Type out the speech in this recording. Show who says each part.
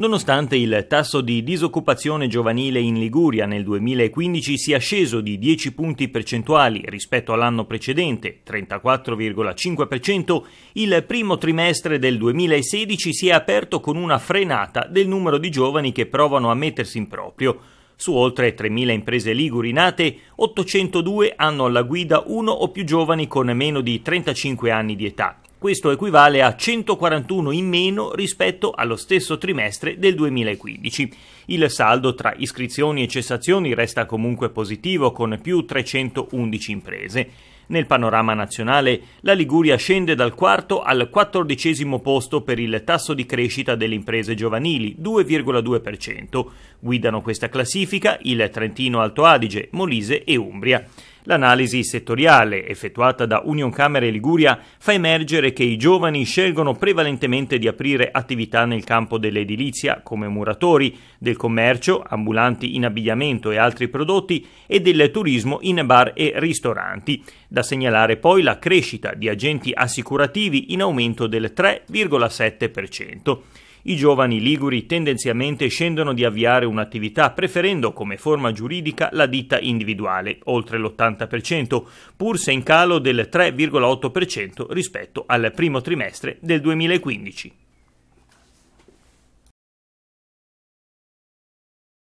Speaker 1: Nonostante il tasso di disoccupazione giovanile in Liguria nel 2015 sia sceso di 10 punti percentuali rispetto all'anno precedente, 34,5%, il primo trimestre del 2016 si è aperto con una frenata del numero di giovani che provano a mettersi in proprio. Su oltre 3.000 imprese liguri nate, 802 hanno alla guida uno o più giovani con meno di 35 anni di età, questo equivale a 141 in meno rispetto allo stesso trimestre del 2015. Il saldo tra iscrizioni e cessazioni resta comunque positivo con più 311 imprese. Nel panorama nazionale, la Liguria scende dal quarto al quattordicesimo posto per il tasso di crescita delle imprese giovanili, 2,2%. Guidano questa classifica il Trentino Alto Adige, Molise e Umbria. L'analisi settoriale effettuata da Union Camere Liguria fa emergere che i giovani scelgono prevalentemente di aprire attività nel campo dell'edilizia come muratori, del commercio, ambulanti in abbigliamento e altri prodotti e del turismo in bar e ristoranti. Da segnalare poi la crescita di agenti assicurativi in aumento del 3,7% i giovani liguri tendenzialmente scendono di avviare un'attività preferendo come forma giuridica la ditta individuale, oltre l'80%, pur se in calo del 3,8% rispetto al primo trimestre del 2015.